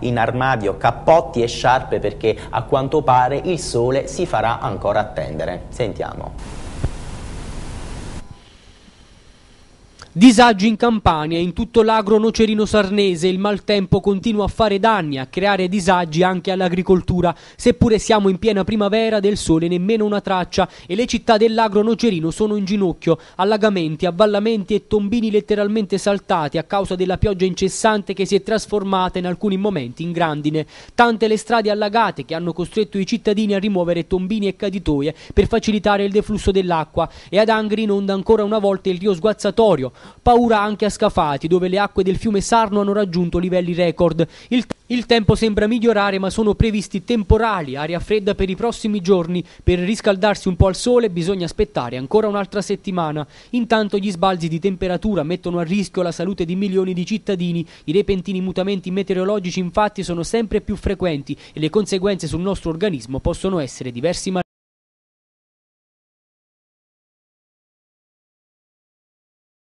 in armadio cappotti e sciarpe perché a quanto pare il sole si farà ancora attendere. Sentiamo. Disagi in Campania, in tutto l'agro nocerino sarnese il maltempo continua a fare danni, a creare disagi anche all'agricoltura, seppure siamo in piena primavera del sole nemmeno una traccia e le città dell'agro nocerino sono in ginocchio, allagamenti, avvallamenti e tombini letteralmente saltati a causa della pioggia incessante che si è trasformata in alcuni momenti in grandine. Tante le strade allagate che hanno costretto i cittadini a rimuovere tombini e caditoie per facilitare il deflusso dell'acqua e ad Angri inonda ancora una volta il rio sguazzatorio, Paura anche a Scafati, dove le acque del fiume Sarno hanno raggiunto livelli record. Il, il tempo sembra migliorare, ma sono previsti temporali, aria fredda per i prossimi giorni. Per riscaldarsi un po' al sole bisogna aspettare ancora un'altra settimana. Intanto gli sbalzi di temperatura mettono a rischio la salute di milioni di cittadini. I repentini mutamenti meteorologici infatti sono sempre più frequenti e le conseguenze sul nostro organismo possono essere diversi.